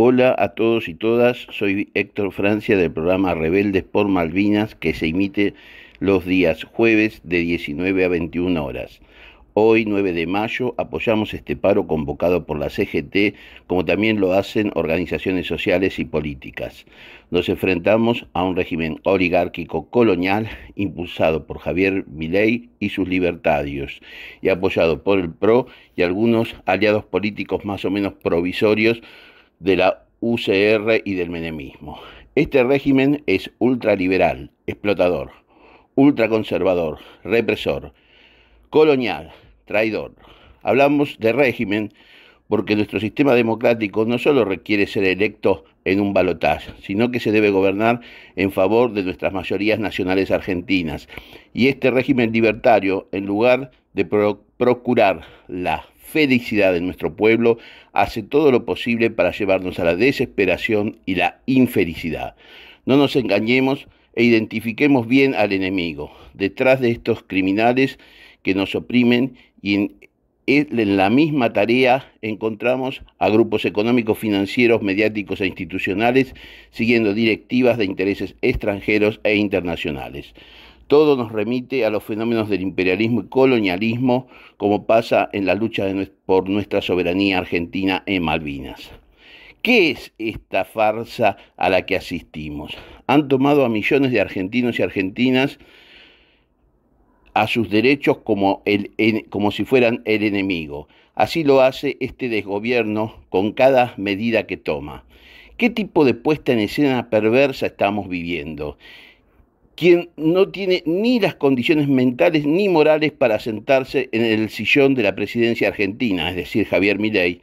Hola a todos y todas, soy Héctor Francia del programa Rebeldes por Malvinas que se emite los días jueves de 19 a 21 horas. Hoy, 9 de mayo, apoyamos este paro convocado por la CGT, como también lo hacen organizaciones sociales y políticas. Nos enfrentamos a un régimen oligárquico colonial impulsado por Javier Milei y sus libertarios, y apoyado por el PRO y algunos aliados políticos más o menos provisorios de la UCR y del menemismo. Este régimen es ultraliberal, explotador, ultraconservador, represor, colonial, traidor. Hablamos de régimen porque nuestro sistema democrático no solo requiere ser electo en un balotaje, sino que se debe gobernar en favor de nuestras mayorías nacionales argentinas. Y este régimen libertario, en lugar de procurar la felicidad en nuestro pueblo hace todo lo posible para llevarnos a la desesperación y la infelicidad. No nos engañemos e identifiquemos bien al enemigo. Detrás de estos criminales que nos oprimen y en, la misma tarea encontramos a grupos económicos, financieros, mediáticos e institucionales siguiendo directivas de intereses extranjeros e internacionales. Todo nos remite a los fenómenos del imperialismo y colonialismo, como pasa en la lucha por nuestra soberanía argentina en Malvinas. ¿Qué es esta farsa a la que asistimos? Han tomado a millones de argentinos y argentinas a sus derechos como, como si fueran el enemigo. Así lo hace este desgobierno con cada medida que toma. ¿Qué tipo de puesta en escena perversa estamos viviendo? quien no tiene ni las condiciones mentales ni morales para sentarse en el sillón de la presidencia argentina, es decir, Javier Milei,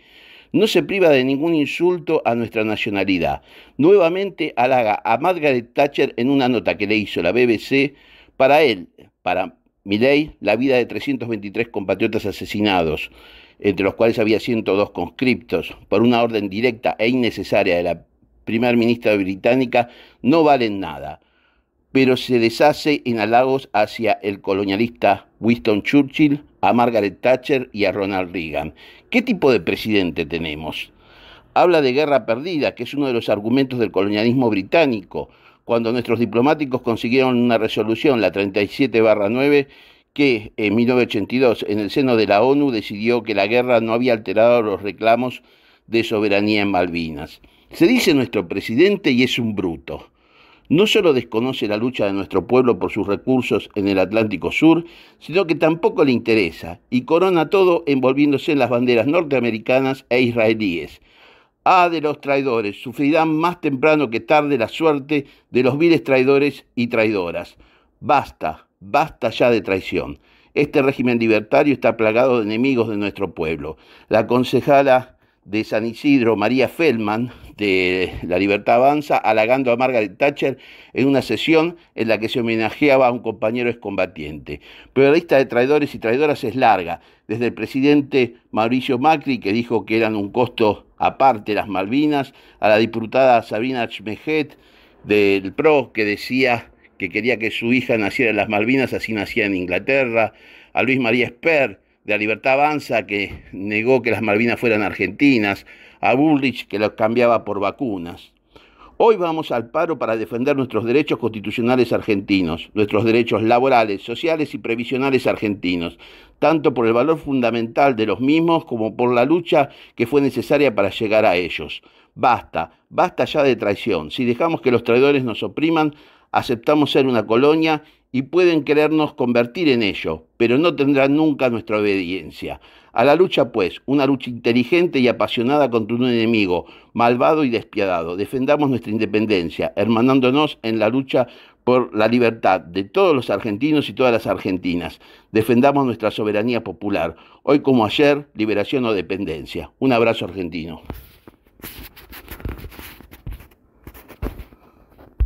no se priva de ningún insulto a nuestra nacionalidad. Nuevamente halaga a Margaret Thatcher en una nota que le hizo la BBC para él, para Milei, la vida de 323 compatriotas asesinados, entre los cuales había 102 conscriptos, por una orden directa e innecesaria de la primer ministra británica, no valen nada pero se deshace en halagos hacia el colonialista Winston Churchill, a Margaret Thatcher y a Ronald Reagan. ¿Qué tipo de presidente tenemos? Habla de guerra perdida, que es uno de los argumentos del colonialismo británico, cuando nuestros diplomáticos consiguieron una resolución, la 37-9, que en 1982 en el seno de la ONU decidió que la guerra no había alterado los reclamos de soberanía en Malvinas. Se dice nuestro presidente y es un bruto no solo desconoce la lucha de nuestro pueblo por sus recursos en el Atlántico Sur, sino que tampoco le interesa y corona todo envolviéndose en las banderas norteamericanas e israelíes. Ah, de los traidores, sufrirán más temprano que tarde la suerte de los viles traidores y traidoras. Basta, basta ya de traición. Este régimen libertario está plagado de enemigos de nuestro pueblo. La concejala de San Isidro, María Feldman, de La Libertad Avanza, halagando a Margaret Thatcher en una sesión en la que se homenajeaba a un compañero excombatiente. Pero la lista de traidores y traidoras es larga, desde el presidente Mauricio Macri, que dijo que eran un costo aparte las Malvinas, a la diputada Sabina Schmejet, del PRO, que decía que quería que su hija naciera en las Malvinas, así nacía en Inglaterra, a Luis María Esper, de la Libertad Avanza, que negó que las Malvinas fueran argentinas, a Bullrich, que las cambiaba por vacunas. Hoy vamos al paro para defender nuestros derechos constitucionales argentinos, nuestros derechos laborales, sociales y previsionales argentinos, tanto por el valor fundamental de los mismos como por la lucha que fue necesaria para llegar a ellos. Basta, basta ya de traición. Si dejamos que los traidores nos opriman, aceptamos ser una colonia y pueden querernos convertir en ello, pero no tendrán nunca nuestra obediencia. A la lucha, pues, una lucha inteligente y apasionada contra un enemigo, malvado y despiadado. Defendamos nuestra independencia, hermanándonos en la lucha por la libertad de todos los argentinos y todas las argentinas. Defendamos nuestra soberanía popular, hoy como ayer, liberación o dependencia. Un abrazo argentino.